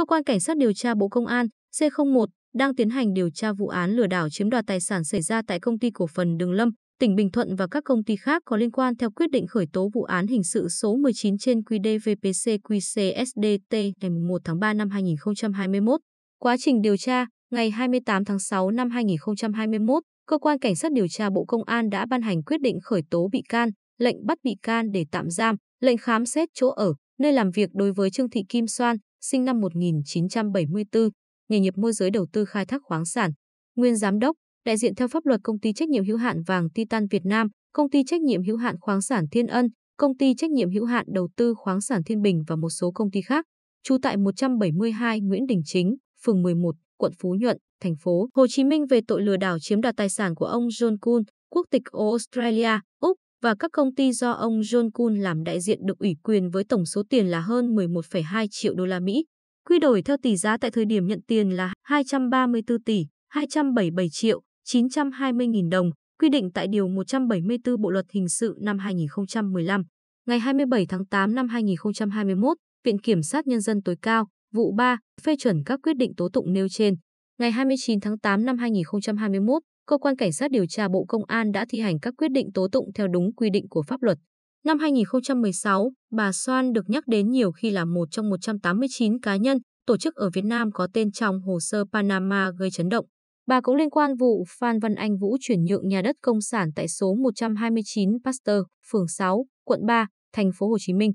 Cơ quan Cảnh sát điều tra Bộ Công an C01 đang tiến hành điều tra vụ án lừa đảo chiếm đoạt tài sản xảy ra tại công ty cổ phần Đường Lâm, tỉnh Bình Thuận và các công ty khác có liên quan theo quyết định khởi tố vụ án hình sự số 19 trên QĐ-VPC QCSDT ngày 1 tháng 3 năm 2021. Quá trình điều tra, ngày 28 tháng 6 năm 2021, cơ quan cảnh sát điều tra Bộ Công an đã ban hành quyết định khởi tố bị can, lệnh bắt bị can để tạm giam, lệnh khám xét chỗ ở, nơi làm việc đối với Trương Thị Kim Soan, sinh năm 1974, nghề nghiệp môi giới đầu tư khai thác khoáng sản, nguyên giám đốc, đại diện theo pháp luật công ty trách nhiệm hữu hạn vàng Titan Việt Nam, công ty trách nhiệm hữu hạn khoáng sản Thiên Ân, công ty trách nhiệm hữu hạn đầu tư khoáng sản Thiên Bình và một số công ty khác, trú tại 172 Nguyễn Đình Chính, phường 11, quận Phú Nhuận, thành phố Hồ Chí Minh về tội lừa đảo chiếm đoạt tài sản của ông John Kuhn, quốc tịch Australia, Úc, và các công ty do ông John Kuhn làm đại diện được ủy quyền với tổng số tiền là hơn 11,2 triệu đô la Mỹ, quy đổi theo tỷ giá tại thời điểm nhận tiền là 234 tỷ 277 triệu 920 nghìn đồng, quy định tại Điều 174 Bộ Luật Hình sự năm 2015. Ngày 27 tháng 8 năm 2021, Viện Kiểm sát Nhân dân tối cao, vụ 3, phê chuẩn các quyết định tố tụng nêu trên. Ngày 29 tháng 8 năm 2021, cơ quan cảnh sát điều tra Bộ Công an đã thi hành các quyết định tố tụng theo đúng quy định của pháp luật. Năm 2016, bà Soan được nhắc đến nhiều khi là một trong 189 cá nhân, tổ chức ở Việt Nam có tên trong hồ sơ Panama gây chấn động. Bà cũng liên quan vụ Phan Văn Anh Vũ chuyển nhượng nhà đất công sản tại số 129 Pasteur, phường 6, quận 3, thành phố Hồ Chí Minh